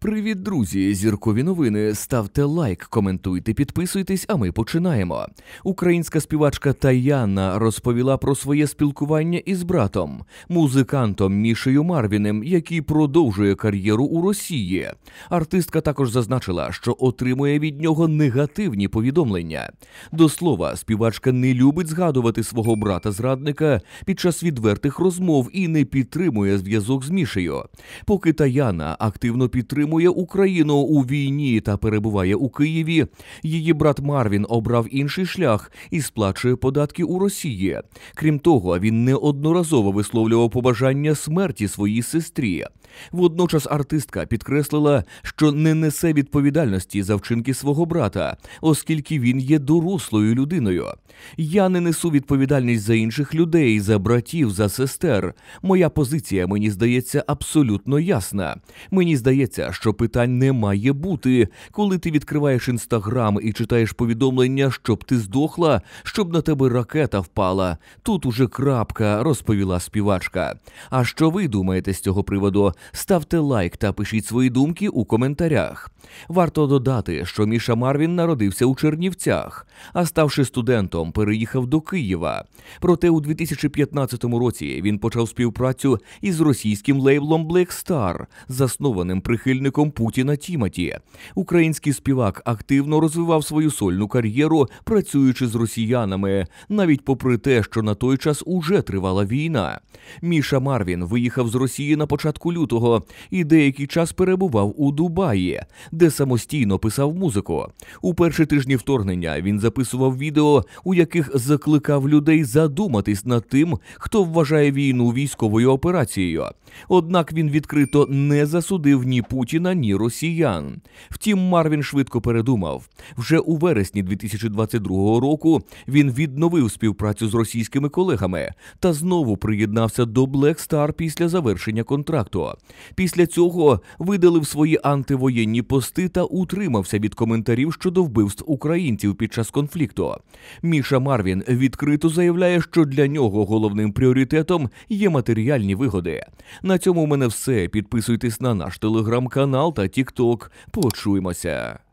Привіт, друзі! Зіркові новини. Ставте лайк, коментуйте, підписуйтесь, а ми починаємо. Українська співачка Таяна розповіла про своє спілкування із братом, музикантом Мішею Марвіним, який продовжує кар'єру у Росії. Артистка також зазначила, що отримує від нього негативні повідомлення. До слова, співачка не любить згадувати свого брата-зрадника під час відвертих розмов і не підтримує зв'язок з Мішею. Поки Таяна активно підтримує підтримує Україну у війні та перебуває у Києві. Її брат Марвін обрав інший шлях і сплачує податки у Росії. Крім того, він неодноразово висловлював побажання смерті своїй сестрі. Водночас артистка підкреслила, що не несе відповідальності за вчинки свого брата, оскільки він є дорослою людиною. Я не несу відповідальність за інших людей, за братів, за сестер. Моя позиція мені здається абсолютно ясна. Мені здається, що питань не має бути. Коли ти відкриваєш інстаграм і читаєш повідомлення, щоб ти здохла, щоб на тебе ракета впала. Тут уже крапка, розповіла співачка. А що ви думаєте з цього приводу? Ставте лайк та пишіть свої думки у коментарях. Варто додати, що Міша Марвін народився у Чернівцях, а ставши студентом, переїхав до Києва. Проте у 2015 році він почав співпрацю із російським лейблом Black Star, заснованим прихильником союзником Путіна Тімоті. Український співак активно розвивав свою сольну кар'єру, працюючи з росіянами, навіть попри те, що на той час уже тривала війна. Міша Марвін виїхав з Росії на початку лютого і деякий час перебував у Дубаї, де самостійно писав музику. У перші тижні вторгнення він записував відео, у яких закликав людей задуматись над тим, хто вважає війну військовою операцією. Однак він відкрито не засудив ні Путіна на ні росіян. Втім, Марвін швидко передумав. Вже у вересні 2022 року він відновив співпрацю з російськими колегами та знову приєднався до Black Star після завершення контракту. Після цього видалив свої антивоєнні пости та утримався від коментарів щодо вбивств українців під час конфлікту. Міша Марвін відкрито заявляє, що для нього головним пріоритетом є матеріальні вигоди. На цьому в мене все. Підписуйтесь на наш телеграм-канал канал та TikTok. Почуємося.